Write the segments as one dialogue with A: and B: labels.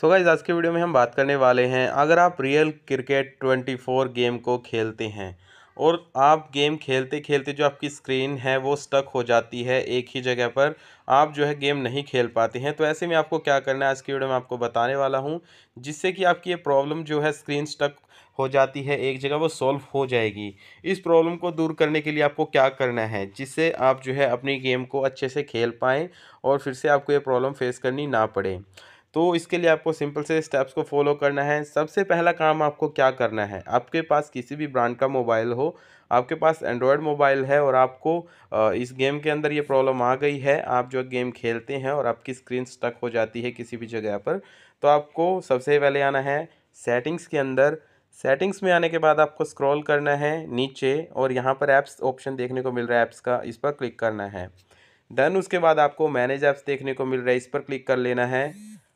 A: so guys आज के video में हम बात करने वाले हैं अगर आप रियल क्रिकेट 24 गेम को खेलते हैं और आप गेम खेलते खेलते जो आपकी स्क्रीन है वो स्टक हो जाती है एक ही जगह पर आप जो है गेम नहीं खेल पाते हैं तो ऐसे में आपको क्या करना है आज की वीडियो में आपको बताने वाला हूँ जिससे कि आपकी ये प्रॉब्लम जो है स्क्रीन स्टक हो जाती है एक जगह वो सॉल्व हो जाएगी इस प्रॉब्लम को दूर करने के लिए आपको क्या करना है जिससे आप जो है अपनी गेम को अच्छे से खेल पाएँ और फिर से आपको ये प्रॉब्लम फेस करनी ना पड़े तो इसके लिए आपको सिंपल से स्टेप्स को फॉलो करना है सबसे पहला काम आपको क्या करना है आपके पास किसी भी ब्रांड का मोबाइल हो आपके पास एंड्रॉयड मोबाइल है और आपको इस गेम के अंदर ये प्रॉब्लम आ गई है आप जो गेम खेलते हैं और आपकी स्क्रीन स्टक हो जाती है किसी भी जगह पर तो आपको सबसे पहले आना है सेटिंग्स के अंदर सेटिंग्स में आने के बाद आपको स्क्रॉल करना है नीचे और यहाँ पर ऐप्स ऑप्शन देखने को मिल रहा है ऐप्स का इस पर क्लिक करना है देन उसके बाद आपको मैनेज ऐप्स देखने को मिल रहा है इस पर क्लिक कर लेना है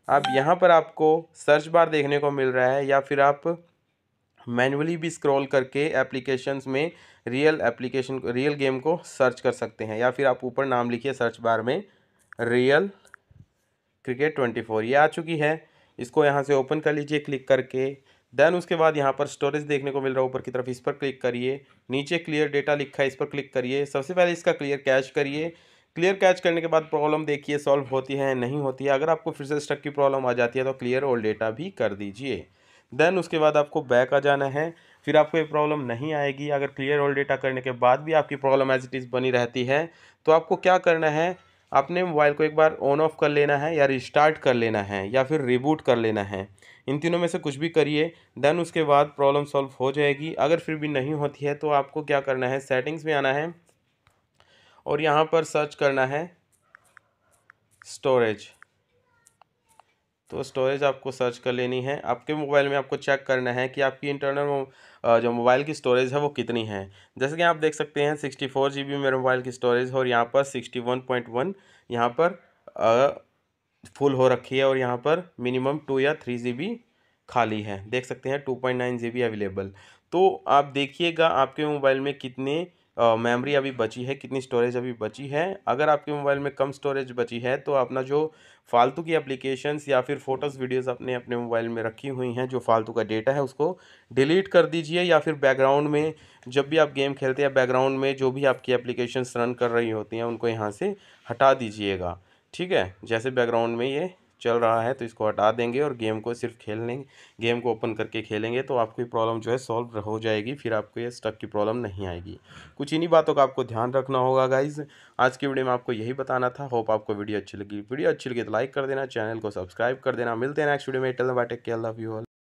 A: अब यहाँ पर आपको सर्च बार देखने को मिल रहा है या फिर आप मैनुअली भी स्क्रॉल करके एप्लीकेशंस में रियल एप्लीकेशन रियल गेम को सर्च कर सकते हैं या फिर आप ऊपर नाम लिखिए सर्च बार में रियल क्रिकेट ट्वेंटी फोर ये आ चुकी है इसको यहाँ से ओपन कर लीजिए क्लिक करके देन उसके बाद यहाँ पर स्टोरेज देखने को मिल रहा है ऊपर की तरफ इस पर क्लिक करिए नीचे क्लियर डेटा लिखा है इस पर क्लिक करिए सबसे पहले इसका क्लियर कैश करिए क्लियर कैच करने के बाद प्रॉब्लम देखिए सॉल्व होती है नहीं होती है अगर आपको फिर से स्टक की प्रॉब्लम आ जाती है तो क्लियर ओल्ड डेटा भी कर दीजिए देन उसके बाद आपको बैक आ जाना है फिर आपको ये प्रॉब्लम नहीं आएगी अगर क्लियर ओल्ड डेटा करने के बाद भी आपकी प्रॉब्लम एज इट इज़ बनी रहती है तो आपको क्या करना है आपने मोबाइल को एक बार ऑन ऑफ कर लेना है या रिस्टार्ट कर लेना है या फिर रिबूट कर लेना है इन तीनों में से कुछ भी करिए देन उसके बाद प्रॉब्लम सॉल्व हो जाएगी अगर फिर भी नहीं होती है तो आपको क्या करना है सेटिंग्स में आना है और यहाँ पर सर्च करना है स्टोरेज तो स्टोरेज आपको सर्च कर लेनी है आपके मोबाइल में आपको चेक करना है कि आपकी इंटरनल जो मोबाइल की स्टोरेज है वो कितनी है जैसे कि आप देख सकते हैं सिक्सटी फोर जी बी मेरे मोबाइल की स्टोरेज है और यहाँ पर सिक्सटी वन पॉइंट वन यहाँ पर फुल हो रखी है और यहाँ पर मिनिमम टू या थ्री जी बी खाली है देख सकते हैं two point nine G B available तो आप देखिएगा आपके मोबाइल में कितने मेमोरी अभी बची है कितनी स्टोरेज अभी बची है अगर आपके मोबाइल में कम स्टोरेज बची है तो अपना जो फालतू की एप्लीकेशंस या फिर फ़ोटोज़ वीडियोस अपने अपने मोबाइल में रखी हुई हैं जो फालतू का डेटा है उसको डिलीट कर दीजिए या फिर बैकग्राउंड में जब भी आप गेम खेलते हैं बैकग्राउंड में जो भी आपकी एप्लीकेशंस रन कर रही होती हैं उनको यहाँ से हटा दीजिएगा ठीक है जैसे बैकग्राउंड में ये चल रहा है तो इसको हटा देंगे और गेम को सिर्फ खेल लेंगे गेम को ओपन करके खेलेंगे तो आपकी प्रॉब्लम जो है सॉल्व हो जाएगी फिर आपको ये स्टक की प्रॉब्लम नहीं आएगी कुछ इन्हीं बातों का आपको ध्यान रखना होगा गाइज आज की वीडियो में आपको यही बताना था होप आपको वीडियो अच्छी लगी वीडियो अच्छी लगी तो लाइक कर देना चैनल को सब्सक्राइब कर देना मिलते हैं नेक्स्ट वीडियो में टेल बाटेक के लव यू ऑल